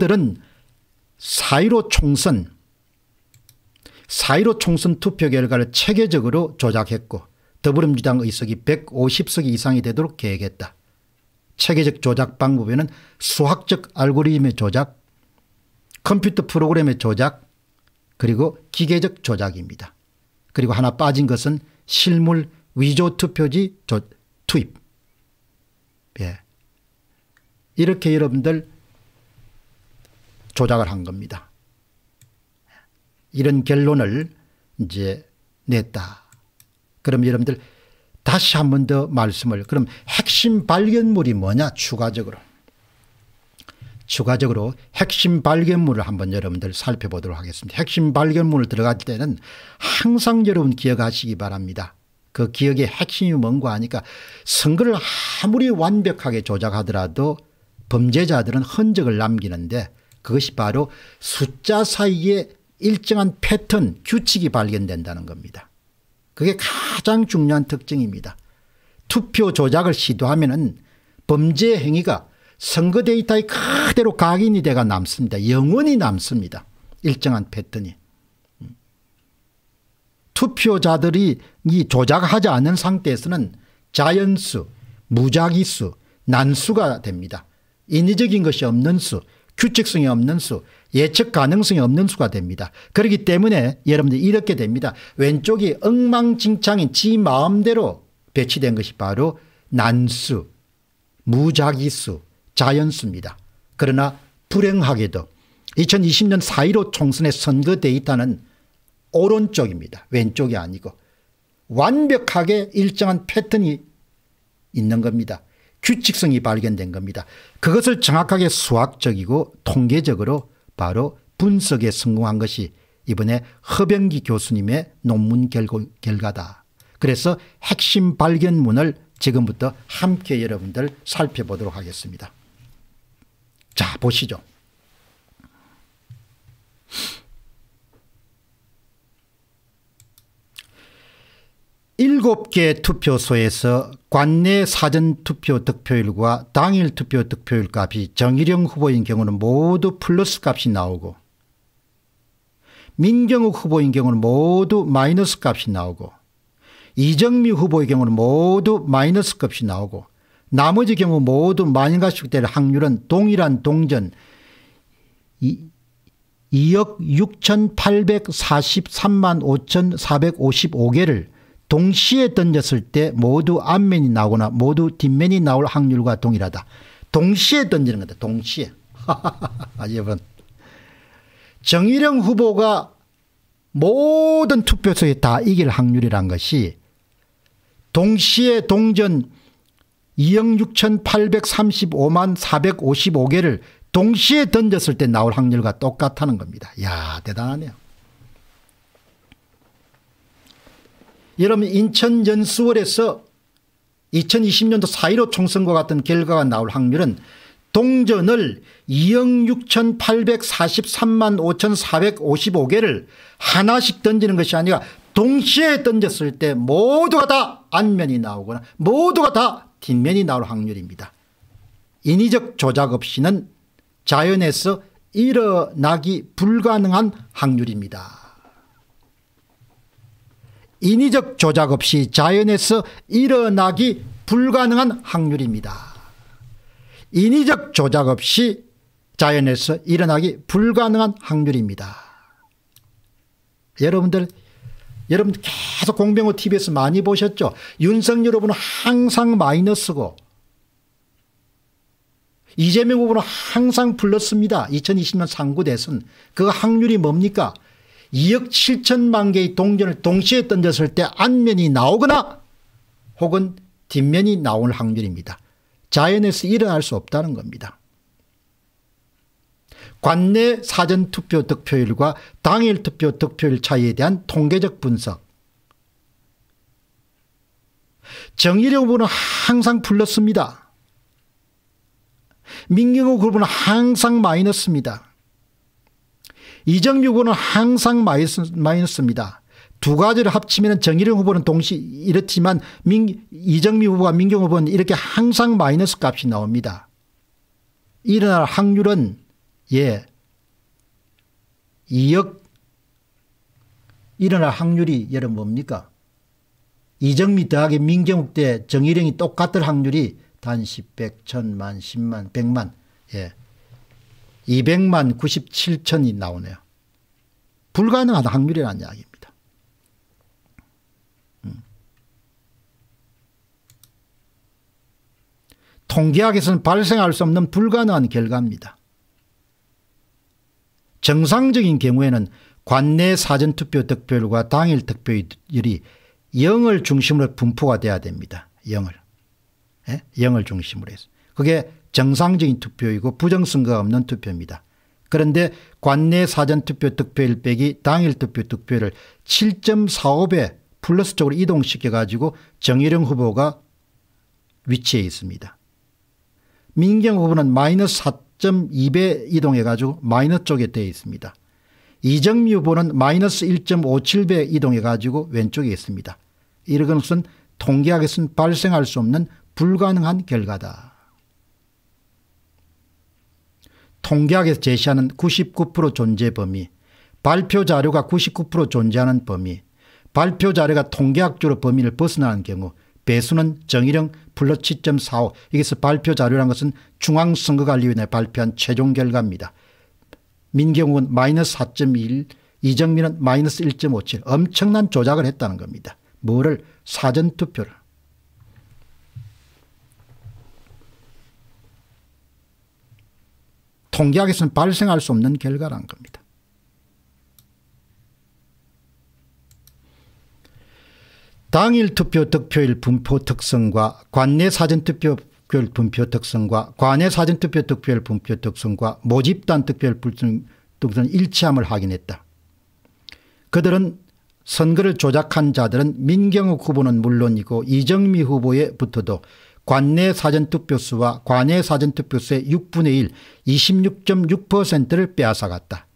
것들은 사이로 총선 사이로 총선 투표 결과를 체계적으로 조작했고 더불어민주당 의석이 150석 이상이 되도록 계획했다. 체계적 조작 방법에는 수학적 알고리즘의 조작 컴퓨터 프로그램의 조작 그리고 기계적 조작입니다. 그리고 하나 빠진 것은 실물 위조 투표지 조, 투입. 예. 이렇게 여러분들 조작을 한 겁니다. 이런 결론을 이제 냈다. 그럼 여러분들 다시 한 번 더 말씀을 그럼 핵심 발견물이 뭐냐 추가적으로 추가적으로 핵심 발견물을 한번 여러분들 살펴보도록 하겠습니다. 핵심 발견물을 들어갈 때는 항상 여러분 기억하시기 바랍니다. 그 기억의 핵심이 뭔가 하니까 선거를 아무리 완벽하게 조작하더라도 범죄자들은 흔적을 남기는데 그것이 바로 숫자 사이에 일정한 패턴 규칙이 발견된다는 겁니다. 그게 가장 중요한 특징입니다. 투표 조작을 시도하면 범죄 행위가 선거 데이터에 그대로 각인이 되가 남습니다. 영원히 남습니다. 일정한 패턴이. 음. 투표자들이 이 조작하지 않은 상태에서는 자연수, 무작위수, 난수가 됩니다. 인위적인 것이 없는 수, 규칙성이 없는 수 예측 가능성이 없는 수가 됩니다. 그렇기 때문에 여러분들 이렇게 됩니다. 왼쪽이 엉망진창인 지 마음대로 배치된 것이 바로 난수 무작위수 자연수입니다. 그러나 불행하게도 2020년 4.15 총선의 선거 데이터는 오른쪽입니다. 왼쪽이 아니고 완벽하게 일정한 패턴이 있는 겁니다. 규칙성이 발견된 겁니다. 그것을 정확하게 수학적이고 통계적으로 바로 분석에 성공한 것이 이번에 허병기 교수님의 논문 결과다. 그래서 핵심 발견문을 지금부터 함께 여러분들 살펴보도록 하겠습니다. 자 보시죠. 7개 투표소에서 관내 사전투표 득표율과 당일 투표 득표율 값이 정일영 후보인 경우는 모두 플러스 값이 나오고 민경욱 후보인 경우는 모두 마이너스 값이 나오고 이정미 후보의 경우는 모두 마이너스 값이 나오고 나머지 경우 모두 마이너스가 될 확률은 동일한 동전 2억 6843만 5455개를 동시에 던졌을 때 모두 앞면이 나오거나 모두 뒷면이 나올 확률과 동일하다. 동시에 던지는 거다. 동시에. 여러분. 정일영 후보가 모든 투표소에 다 이길 확률이란 것이 동시에 동전 2억 6,835만 455개를 동시에 던졌을 때 나올 확률과 똑같다는 겁니다. 야 대단하네요. 여러분 인천 연수월에서 2020년도 4.15 총선과 같은 결과가 나올 확률은 동전을 2억 6,843만 5,455개를 하나씩 던지는 것이 아니라 동시에 던졌을 때 모두가 다앞면이 나오거나 모두가 다 뒷면이 나올 확률입니다. 인위적 조작 없이는 자연에서 일어나기 불가능한 확률입니다. 인위적 조작 없이 자연에서 일어나기 불가능한 확률입니다. 인위적 조작 없이 자연에서 일어나기 불가능한 확률입니다. 여러분들 여러분 계속 공병호 TV에서 많이 보셨죠? 윤석열 후보는 항상 마이너스고 이재명 후보는 항상 플러스니다 2020년 상구 대선. 그 확률이 뭡니까? 2억 7천만 개의 동전을 동시에 던졌을 때 안면이 나오거나 혹은 뒷면이 나올 확률입니다. 자연에서 일어날 수 없다는 겁니다. 관내 사전투표 득표율과 당일투표 득표율 차이에 대한 통계적 분석 정의력 후보는 항상 불렀습니다 민경호 후보는 항상 마이너스입니다. 이정규군은 항상 마이너스입니다. 두 가지를 합치면 정일영 후보는 동시 이렇지만 민, 이정미 후보와 민경 후보는 이렇게 항상 마이너스 값이 나옵니다. 일어날 확률은 예 2억 일어날 확률이 여러분 뭡니까? 이정미 더하기 민경욱 대 정일영이 똑같을 확률이 단 10, 100, 1000, 만, 10만, 100만 예 200만 97천이 나오네요. 불가능한 확률이라는 이야기입니다. 음. 통계학에서는 발생할 수 없는 불가능한 결과입니다. 정상적인 경우에는 관내 사전투표 득표율과 당일 득표율이 0을 중심으로 분포가 돼야 됩니다. 0을. 예? 0을 중심으로 해서. 그게 정상적인 투표이고 부정선거가 없는 투표입니다. 그런데 관내 사전투표 득표일 빼기 당일 투표 득표를 7.45배 플러스 쪽으로 이동시켜 가지고 정일영 후보가 위치해 있습니다. 민경 후보는 마이너스 4.2배 이동해 가지고 마이너스 쪽에 되어 있습니다. 이정미 후보는 마이너스 1.57배 이동해 가지고 왼쪽에 있습니다. 이런 것은 통계학에서는 발생할 수 없는 불가능한 결과다. 통계학에서 제시하는 99% 존재 범위, 발표 자료가 99% 존재하는 범위, 발표 자료가 통계학적으로 범위를 벗어나는 경우 배수는 정의령 플러 7.45 여기서 발표 자료란 것은 중앙선거관리위원회 발표한 최종 결과입니다. 민경욱은 마이너스 4 1 이정민은 마이너스 1.57 엄청난 조작을 했다는 겁니다. 뭐를 사전투표를. 통계학에서는 발생할 수 없는 결과란 겁니다. 당일 투표 득표일 분포 특성과 관내 사전투표 득표율 분표 특성과 관내 사전투표 득표율 분표 특성과 모집단 득표율 분표 특성 일치함을 확인했다. 그들은 선거를 조작한 자들은 민경욱 후보는 물론이고 이정미 후보에 붙어도 관내 사전투표수와 관외 사전투표수의 6분의 1 26.6%를 빼앗아갔다.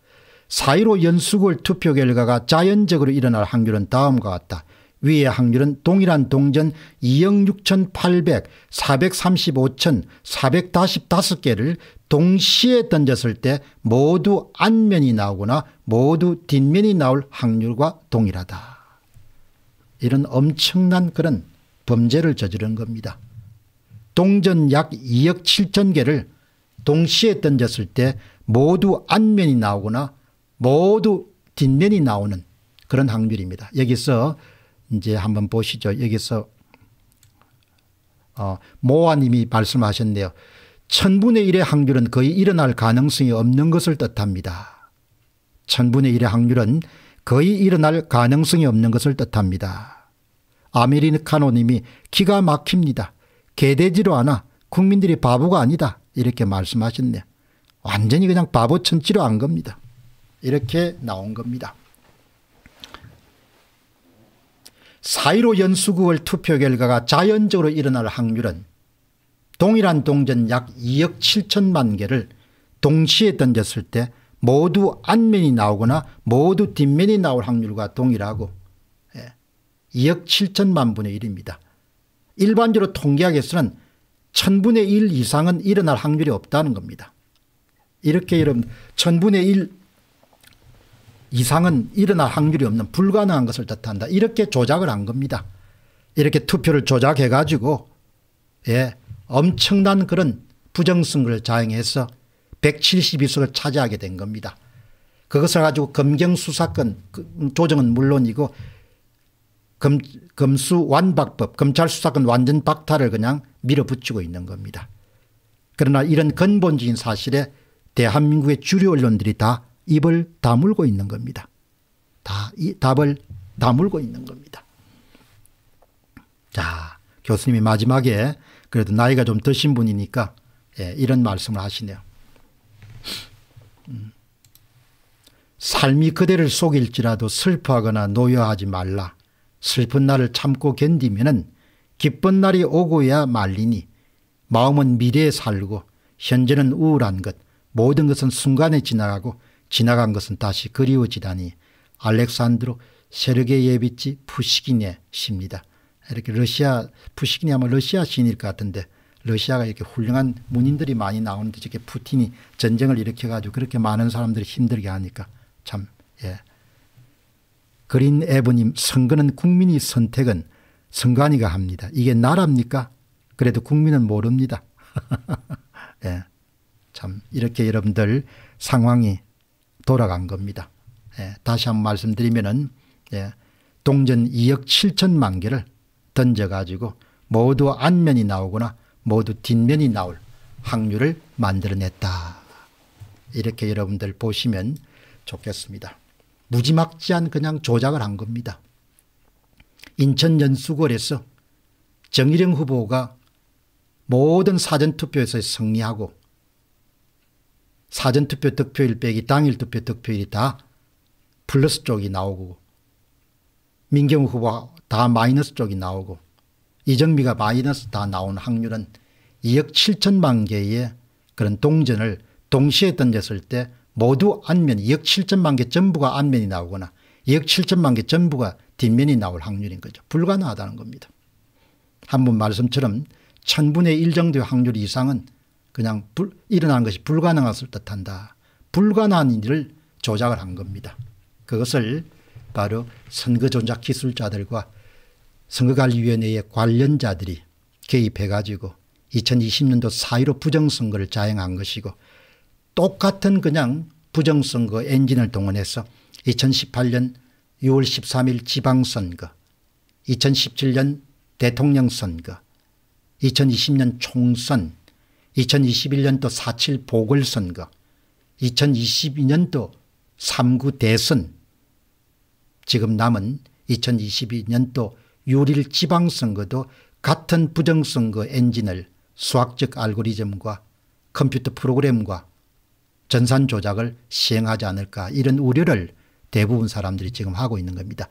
4.15 연수골 투표 결과가 자연적으로 일어날 확률은 다음과 같다. 위의 확률은 동일한 동전 2억 6 8 0 435,455개를 동시에 던졌을 때 모두 안면이 나오거나 모두 뒷면이 나올 확률과 동일하다. 이런 엄청난 그런 범죄를 저지른 겁니다. 동전 약 2억 7천 개를 동시에 던졌을 때 모두 안면이 나오거나 모두 뒷면이 나오는 그런 확률입니다. 여기서 이제 한번 보시죠. 여기서 어, 모아님이 말씀하셨네요. 천분의 일의 확률은 거의 일어날 가능성이 없는 것을 뜻합니다. 천분의 일의 확률은 거의 일어날 가능성이 없는 것을 뜻합니다. 아메리카노님이 기가 막힙니다. 개돼지로 하나 국민들이 바보가 아니다 이렇게 말씀하셨네요. 완전히 그냥 바보 천치로 한 겁니다. 이렇게 나온 겁니다. 4.15 연수구월 투표 결과가 자연적으로 일어날 확률은 동일한 동전 약 2억 7천만 개를 동시에 던졌을 때 모두 안면이 나오거나 모두 뒷면이 나올 확률과 동일하고 2억 예, 7천만 분의 1입니다. 일반적으로 통계학에서는 천분의 일 이상은 일어날 확률이 없다는 겁니다. 이렇게 이런 천분의 일 이상은 일어날 확률이 없는 불가능한 것을 뜻한다. 이렇게 조작을 한 겁니다. 이렇게 투표를 조작해 가지고 예, 엄청난 그런 부정선거를 자행해서 172석을 차지하게 된 겁니다. 그것을 가지고 검경수사권 그 조정은 물론이고 검, 검수 완박법 검찰 수사권 완전 박탈을 그냥 밀어붙이고 있는 겁니다. 그러나 이런 근본적인 사실에 대한민국의 주류 언론들이 다 입을 다물고 있는 겁니다. 다이 답을 다물고 있는 겁니다. 자 교수님이 마지막에 그래도 나이가 좀 드신 분이니까 예, 이런 말씀을 하시네요. 음. 삶이 그대를 속일지라도 슬퍼하거나 노여하지 말라. 슬픈 날을 참고 견디면은 기쁜 날이 오고야 말리니 마음은 미래에 살고 현재는 우울한 것 모든 것은 순간에 지나가고 지나간 것은 다시 그리워지다니 알렉산드로 세르게 예비치 푸시기네 시니다 이렇게 러시아 푸시기네 아마 러시아 시일것 같은데 러시아가 이렇게 훌륭한 문인들이 많이 나오는데 저게 푸틴이 전쟁을 일으켜가지고 그렇게 많은 사람들이 힘들게 하니까 참 예. 그린 에브님 선거는 국민이 선택은 선관위가 합니다. 이게 나라입니까? 그래도 국민은 모릅니다. 예. 참 이렇게 여러분들 상황이 돌아간 겁니다. 예. 다시 한번 말씀드리면은 예. 동전 2억 7천만 개를 던져가지고 모두 안면이 나오거나 모두 뒷면이 나올 확률을 만들어냈다. 이렇게 여러분들 보시면 좋겠습니다. 무지막지한 그냥 조작을 한 겁니다. 인천 연수구에서 정일영 후보가 모든 사전투표에서 승리하고 사전투표 득표일 빼기 당일 투표 득표일이 다 플러스 쪽이 나오고 민경 후보다 마이너스 쪽이 나오고 이정미가 마이너스 다 나온 확률은 2억 7천만 개의 그런 동전을 동시에 던졌을 때 모두 안면 2억 7천만 개 전부가 안면이 나오거나 2억 7천만 개 전부가 뒷면이 나올 확률인 거죠. 불가능하다는 겁니다. 한번 말씀처럼 천분의 1 정도의 확률 이상은 그냥 불, 일어난 것이 불가능했을 듯한다. 불가능한 일을 조작을 한 겁니다. 그것을 바로 선거 조작 기술자들과 선거관리위원회의 관련자들이 개입해가지고 2020년도 4.15 부정선거를 자행한 것이고 똑같은 그냥 부정선거 엔진을 동원해서 2018년 6월 13일 지방선거 2017년 대통령 선거 2020년 총선 2021년도 4.7 보궐선거 2022년도 3구 대선 지금 남은 2022년도 6일 지방선거도 같은 부정선거 엔진을 수학적 알고리즘과 컴퓨터 프로그램과 전산 조작을 시행하지 않을까 이런 우려를 대부분 사람들이 지금 하고 있는 겁니다.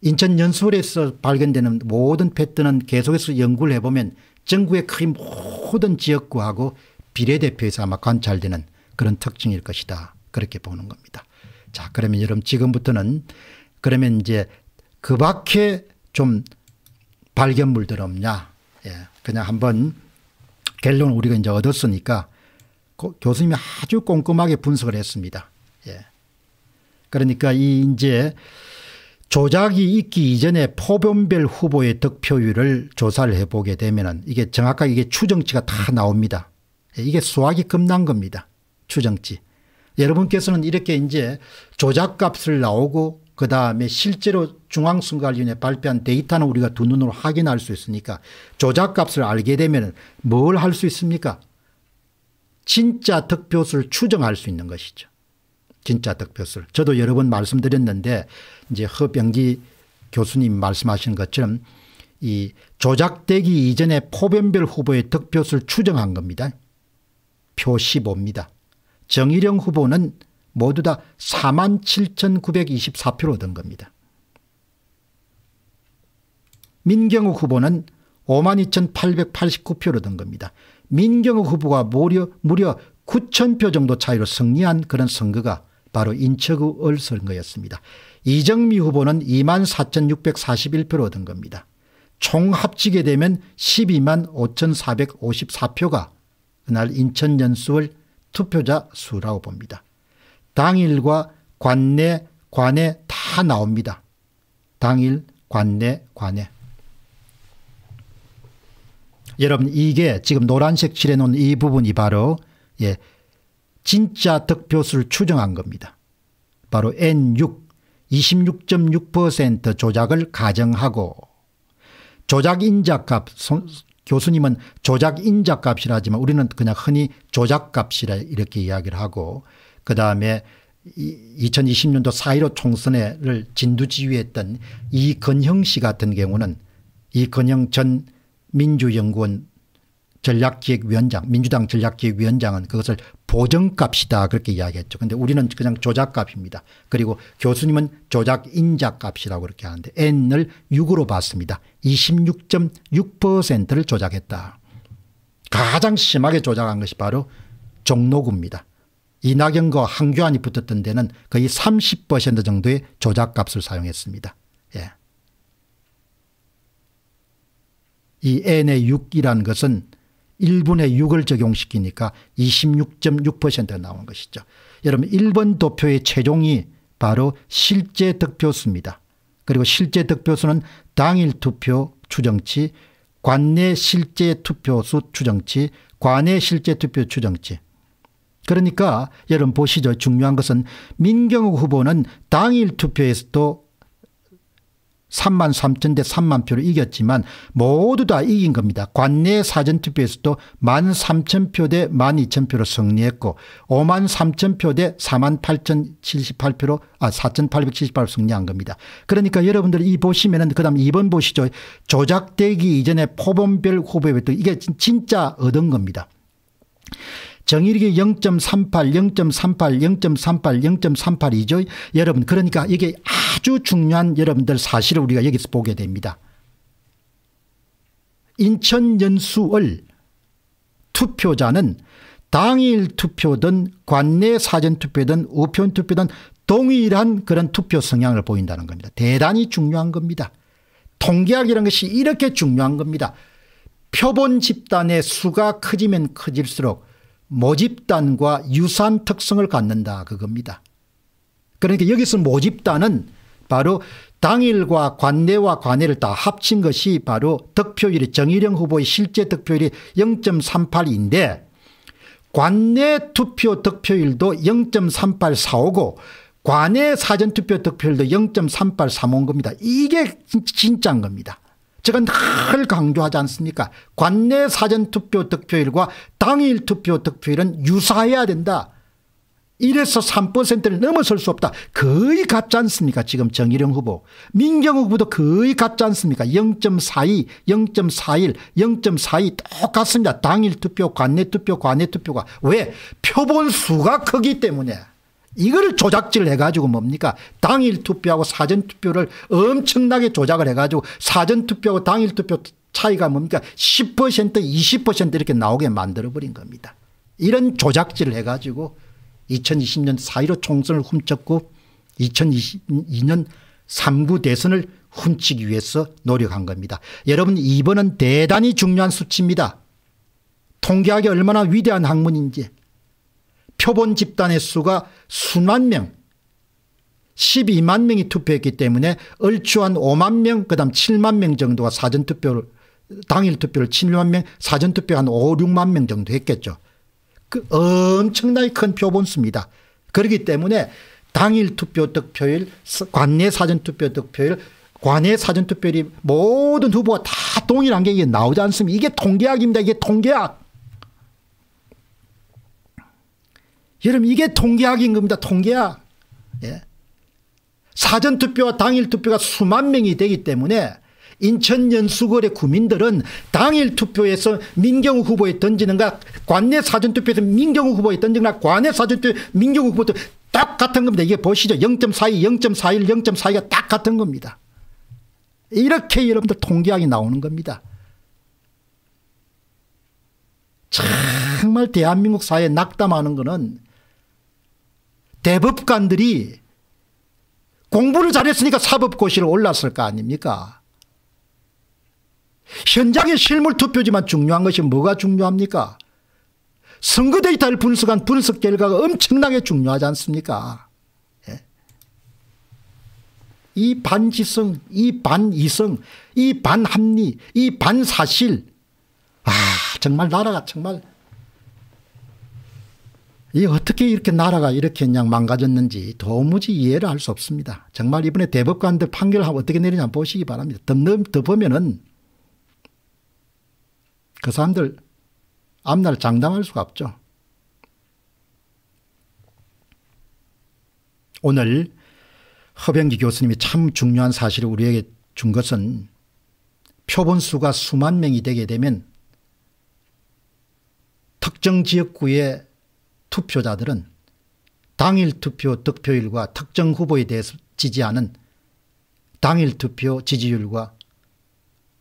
인천 연수원에서 발견되는 모든 패턴은 계속해서 연구를 해보면 전국의 거의 모든 지역구하고 비례대표에서 아마 관찰되는 그런 특징일 것이다. 그렇게 보는 겁니다. 자 그러면 여러분 지금부터는 그러면 이제 그 밖에 좀 발견물들 없냐 예, 그냥 한번 결론을 우리가 이제 얻었으니까 교수님이 아주 꼼꼼하게 분석을 했습니다. 예. 그러니까 이 이제 조작이 있기 이전에 포변별 후보의 득표율을 조사를 해보게 되면은 이게 정확하게 이게 추정치가 다 나옵니다. 예, 이게 수학이 끝난 겁니다. 추정치. 여러분께서는 이렇게 이제 조작값을 나오고 그 다음에 실제로 중앙선거관리위원회 발표한 데이터는 우리가 두 눈으로 확인할 수 있으니까 조작값을 알게 되면 뭘할 수 있습니까? 진짜 득표수를 추정할 수 있는 것이죠. 진짜 득표수를. 저도 여러 번 말씀드렸는데 이제 허병기 교수님 말씀하신 것처럼 이 조작되기 이전에 포변별 후보의 득표수를 추정한 겁니다. 표 15입니다. 정일영 후보는 모두 다 47,924표를 얻은 겁니다. 민경욱 후보는 52,889표로 든 겁니다. 민경욱 후보가 무려, 무려 9,000표 정도 차이로 승리한 그런 선거가 바로 인척의 을 선거였습니다. 이정미 후보는 24,641표로 얻은 겁니다. 총 합치게 되면 12만 5,454표가 그날 인천 연수월 투표자 수라고 봅니다. 당일과 관내, 관에다 나옵니다. 당일, 관내, 관에 여러분 이게 지금 노란색 칠해놓은 이 부분이 바로 예, 진짜 득표수를 추정한 겁니다. 바로 N6 26.6% 조작을 가정하고 조작인자값 교수님은 조작인자값이라 하지만 우리는 그냥 흔히 조작값이라 이렇게 이야기를 하고 그다음에 2020년도 4.15 총선을 진두지휘했던 이건형 씨 같은 경우는 이건형 전 민주연구원 전략기획위원장 민주당 전략기획위원장은 그것을 보정값이다 그렇게 이야기했죠. 그런데 우리는 그냥 조작값입니다. 그리고 교수님은 조작인자값이라고 그렇게 하는데 n을 6으로 봤습니다. 26.6%를 조작했다. 가장 심하게 조작한 것이 바로 종로구입니다. 이낙연과 황교안이 붙었던 데는 거의 30% 정도의 조작값을 사용했습니다. 이 n의 6이라는 것은 1분의 6을 적용시키니까 26.6%가 나온 것이죠. 여러분 1번 도표의 최종이 바로 실제 득표수입니다. 그리고 실제 득표수는 당일 투표 추정치, 관내 실제 투표수 추정치, 관내 실제 투표 추정치. 그러니까 여러분 보시죠. 중요한 것은 민경욱 후보는 당일 투표에서도 3만 3천 대 3만 표로 이겼지만 모두 다 이긴 겁니다. 관내 사전투표에서도 1만 3천 표대 1만 2천 표로 승리했고 5만 3천 표대 4만 8천 78표로 아 4,878로 표 승리한 겁니다. 그러니까 여러분들 이 보시면은 그다음 2번 보시죠. 조작되기 이전에 포범별 후보도 이게 진짜 얻은 겁니다. 정의력이 0.38, 0.38, 0.38, 0.38이죠. 여러분 그러니까 이게 아, 아주 중요한 여러분들 사실을 우리가 여기서 보게 됩니다. 인천 연수을 투표자는 당일 투표든 관내 사전 투표든 우편 투표든 동일한 그런 투표 성향을 보인다는 겁니다. 대단히 중요한 겁니다. 통계학이라는 것이 이렇게 중요한 겁니다. 표본 집단의 수가 커지면 커질수록 모집단과 유사한 특성을 갖는다 그겁니다. 그러니까 여기서 모집단은 바로 당일과 관내와 관외를 다 합친 것이 바로 득표율이 정일영 후보의 실제 득표율이 0.38인데 관내 투표 득표율도 0.3845고 관내 사전투표 득표율도 0.3835인 겁니다. 이게 진짜인 겁니다. 제가 늘 강조하지 않습니까 관내 사전투표 득표율과 당일 투표 득표율은 유사해야 된다. 1에서 3%를 넘어설 수 없다. 거의 같지 않습니까? 지금 정일영 후보. 민경 후보도 거의 같지 않습니까? 0.42, 0.41, 0.42 똑같습니다. 당일 투표, 관내 투표, 관내 투표가. 왜? 표본 수가 크기 때문에. 이거를 조작질 을 해가지고 뭡니까? 당일 투표하고 사전 투표를 엄청나게 조작을 해가지고 사전 투표하고 당일 투표 차이가 뭡니까? 10% 20% 이렇게 나오게 만들어버린 겁니다. 이런 조작질을 해가지고 2020년 4.15 총선을 훔쳤고 2022년 3구 대선을 훔치기 위해서 노력한 겁니다. 여러분 2번은 대단히 중요한 수치입니다. 통계학이 얼마나 위대한 학문인지 표본 집단의 수가 수만 명 12만 명이 투표했기 때문에 얼추 한 5만 명 그다음 7만 명 정도가 사전투표를 당일 투표를 7만 명 사전투표 한 5, 6만 명 정도 했겠죠. 그 엄청나게 큰 표본수입니다. 그렇기 때문에 당일 투표 득표율, 관내 사전 투표 득표율, 관내 사전 투표율이 모든 후보가 다 동일한 게 이게 나오지 않습니까? 이게 통계학입니다. 이게 통계학. 여러분 이게 통계학인 겁니다. 통계학. 예. 사전 투표와 당일 투표가 수만 명이 되기 때문에 인천 연수거의 구민들은 당일 투표에서 민경욱 후보에 던지는가 관내 사전투표에서 민경욱 후보에 던지는가 관내 사전투표 민경욱 후보 딱 같은 겁니다. 이게 보시죠. 0.42, 0.41, 0.42가 딱 같은 겁니다. 이렇게 여러분들 통계학이 나오는 겁니다. 정말 대한민국 사회에 낙담하는 것은 대법관들이 공부를 잘했으니까 사법고시를 올랐을 거 아닙니까? 현장의 실물 투표지만 중요한 것이 뭐가 중요합니까? 선거 데이터를 분석한 분석 결과가 엄청나게 중요하지 않습니까? 예. 이 반지성, 이 반이성, 이 반합리, 이 반사실. 아, 정말 나라가 정말 이 어떻게 이렇게 나라가 이렇게 그냥 망가졌는지 도무지 이해를 할 수 없습니다. 정말 이번에 대법관들 판결하고 어떻게 내리냐 보시기 바랍니다. 더, 더 보면은 그 사람들 앞날 장담할 수가 없죠. 오늘 허병기 교수님이 참 중요한 사실을 우리에게 준 것은 표본수가 수만 명이 되게 되면 특정 지역구의 투표자들은 당일 투표 득표율과 특정 후보에 대해서 지지하는 당일 투표 지지율과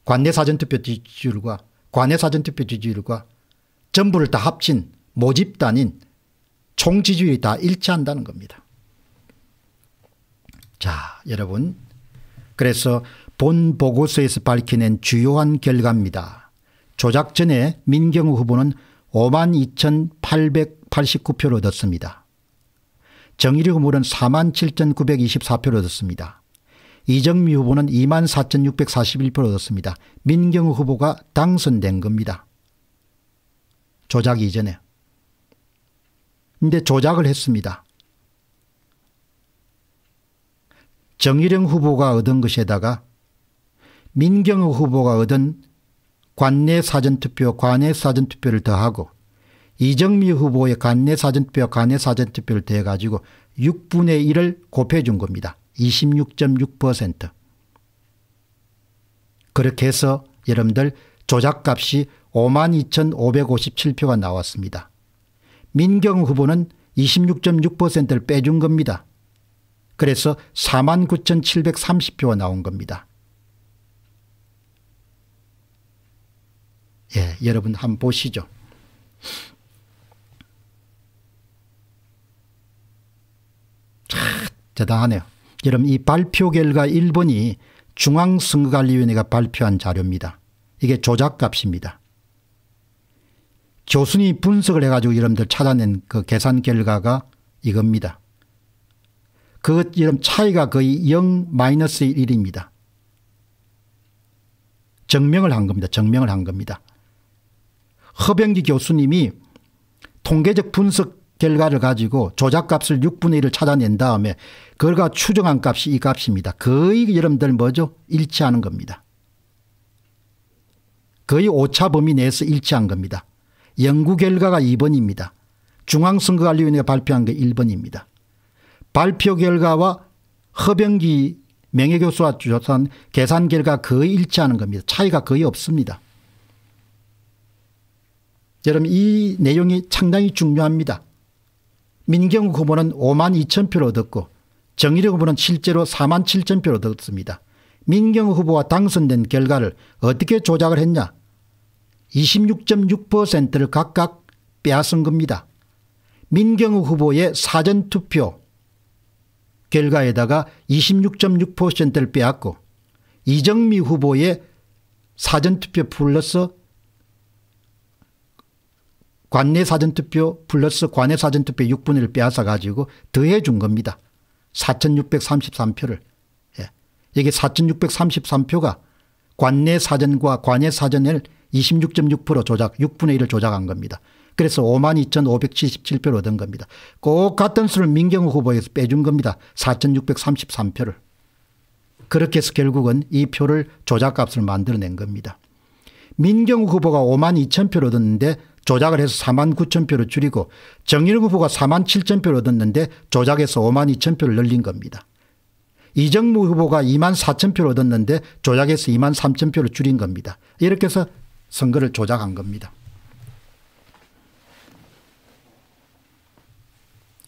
관내 사전투표 지지율과 관해사전투표 지지율과 전부를 다 합친 모집단인 총 지지율이 다 일치한다는 겁니다. 자 여러분 그래서 본 보고서에서 밝혀낸 주요한 결과입니다. 조작 전에 민경우 후보는 52,889표를 얻었습니다. 정일희 후보는 47,924표를 얻었습니다. 이정미 후보는 24,641표 얻었습니다. 민경우 후보가 당선된 겁니다. 조작 이전에. 근데 조작을 했습니다. 정일영 후보가 얻은 것에다가 민경우 후보가 얻은 관내 사전투표 관내 사전투표를 더하고 이정미 후보의 관내 사전투표 관내 사전투표를 더해가지고 6분의 1을 곱해준 겁니다. 26.6% 그렇게 해서 여러분들 조작값이 52,557표가 나왔습니다. 민경 후보는 26.6%를 빼준 겁니다. 그래서 49,730표가 나온 겁니다. 예, 여러분 한번 보시죠. 대단하네요. 여러분 이 발표 결과 1번이 중앙선거관리위원회가 발표한 자료입니다. 이게 조작값입니다. 교수님 분석을 해가지고 여러분들 찾아낸 그 계산 결과가 이겁니다. 그 여러분 차이가 거의 0 마이너스 1입니다. 증명을 한 겁니다. 증명을 한 겁니다. 허병기 교수님이 통계적 분석 결과를 가지고 조작값을 6분의 1을 찾아낸 다음에 그가 추정한 값이 이 값입니다. 거의 여러분들 뭐죠? 일치하는 겁니다. 거의 오차 범위 내에서 일치한 겁니다. 연구 결과가 2번입니다. 중앙선거관리위원회가 발표한 게 1번입니다. 발표 결과와 허병기 명예교수와 조사한 계산 결과 거의 일치하는 겁니다. 차이가 거의 없습니다. 여러분 이 내용이 상당히 중요합니다. 민경욱 후보는 5만 2천 표를 얻었고 정의력 후보는 실제로 4만 7천 표를 얻었습니다. 민경욱 후보가 당선된 결과를 어떻게 조작을 했냐 26.6%를 각각 빼앗은 겁니다. 민경욱 후보의 사전투표 결과에다가 26.6%를 빼앗고 이정미 후보의 사전투표 플러스 관내 사전투표 플러스 관내 사전투표 6분의 1 빼앗아 가지고 더해 준 겁니다. 4633표를. 예. 이게 4633표가 관내 사전과 관외 사전을 26.6% 조작 6분의 1을 조작한 겁니다. 그래서 52,577표를 얻은 겁니다. 꼭 같은 수를 민경호 후보에서 빼준 겁니다. 4,633표를. 그렇게 해서 결국은 이 표를 조작값을 만들어낸 겁니다. 민경호 후보가 5 2 0 0 0 표를 얻었는데 조작을 해서 4만 9천 표를 줄이고 정일 후보가 4만 7천 표를 얻었는데 조작해서 5만 2천 표를 늘린 겁니다. 이정무 후보가 2만 4천 표를 얻었는데 조작해서 2만 3천 표를 줄인 겁니다. 이렇게 해서 선거를 조작한 겁니다.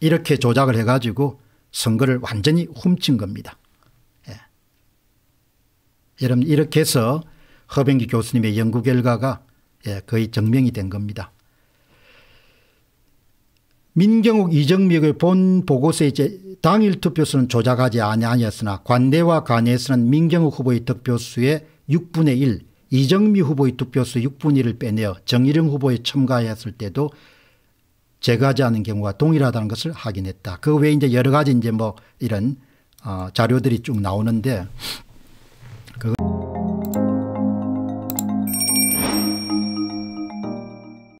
이렇게 조작을 해가지고 선거를 완전히 훔친 겁니다. 예. 여러분 이렇게 해서 허병기 교수님의 연구 결과가 예, 거의 증명이 된 겁니다. 민경욱 이정미의 본 보고서에 당일 투표수는 조작하지 아니하였으나 관대와 간에서는 민경욱 후보의 득표수의 6분의 1, 이정미 후보의 투표수 6분의 1을 빼내어 정일영 후보에 첨가했을 때도 제거하지 않은 경우와 동일하다는 것을 확인했다. 그 외에 이제 여러 가지 이제 뭐 이런 어 자료들이 쭉 나오는데 그